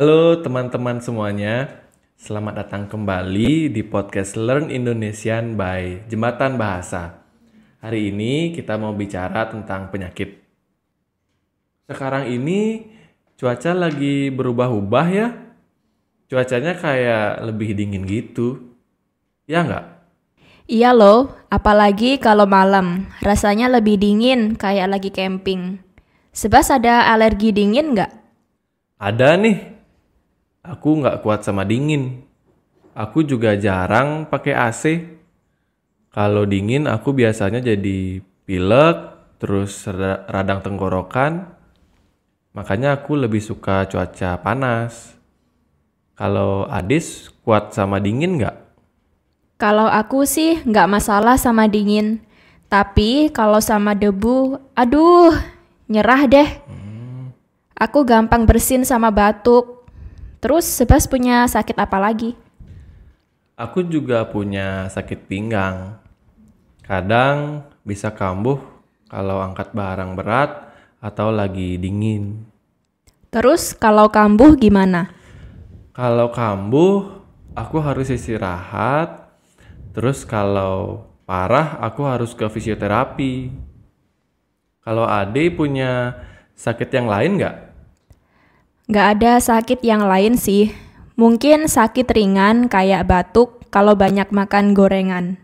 Halo teman-teman semuanya, selamat datang kembali di podcast Learn Indonesian by Jembatan Bahasa. Hari ini kita mau bicara tentang penyakit. Sekarang ini cuaca lagi berubah-ubah ya. Cuacanya kayak lebih dingin gitu. Ya nggak? Iya loh, apalagi kalau malam. Rasanya lebih dingin kayak lagi camping. Sebas ada alergi dingin nggak? Ada nih, Aku nggak kuat sama dingin. Aku juga jarang pakai AC. Kalau dingin aku biasanya jadi pilek, terus radang tenggorokan. Makanya aku lebih suka cuaca panas. Kalau Adis kuat sama dingin nggak? Kalau aku sih nggak masalah sama dingin. Tapi kalau sama debu, aduh, nyerah deh. Hmm. Aku gampang bersin sama batuk. Terus Sebas punya sakit apa lagi? Aku juga punya sakit pinggang. Kadang bisa kambuh kalau angkat barang berat atau lagi dingin. Terus kalau kambuh gimana? Kalau kambuh aku harus istirahat. Terus kalau parah aku harus ke fisioterapi. Kalau Ade punya sakit yang lain nggak? Gak ada sakit yang lain sih. Mungkin sakit ringan kayak batuk kalau banyak makan gorengan.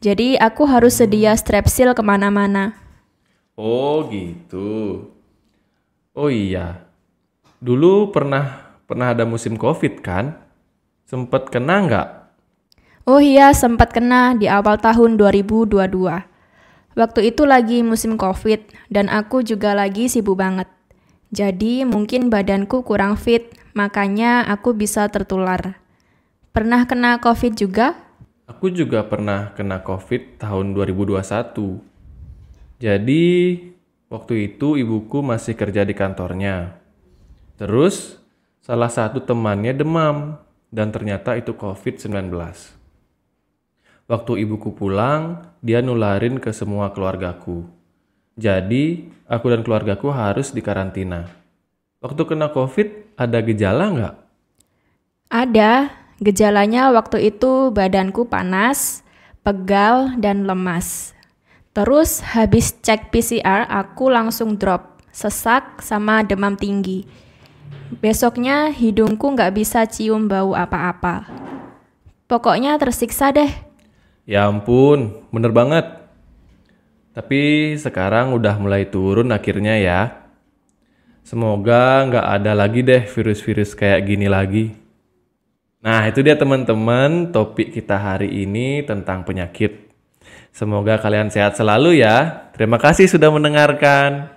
Jadi aku harus sedia hmm. strepsil kemana-mana. Oh gitu. Oh iya. Dulu pernah pernah ada musim covid kan? Sempet kena nggak? Oh iya sempat kena di awal tahun 2022. Waktu itu lagi musim covid dan aku juga lagi sibuk banget. Jadi mungkin badanku kurang fit, makanya aku bisa tertular. Pernah kena COVID juga? Aku juga pernah kena COVID tahun 2021. Jadi waktu itu ibuku masih kerja di kantornya. Terus salah satu temannya demam dan ternyata itu COVID-19. Waktu ibuku pulang, dia nularin ke semua keluargaku. Jadi, aku dan keluargaku harus dikarantina. Waktu kena COVID, ada gejala nggak? Ada. Gejalanya waktu itu badanku panas, pegal, dan lemas. Terus habis cek PCR, aku langsung drop, sesak sama demam tinggi. Besoknya hidungku nggak bisa cium bau apa-apa. Pokoknya tersiksa deh. Ya ampun, bener banget. Tapi sekarang udah mulai turun akhirnya ya. Semoga nggak ada lagi deh virus-virus kayak gini lagi. Nah itu dia teman-teman topik kita hari ini tentang penyakit. Semoga kalian sehat selalu ya. Terima kasih sudah mendengarkan.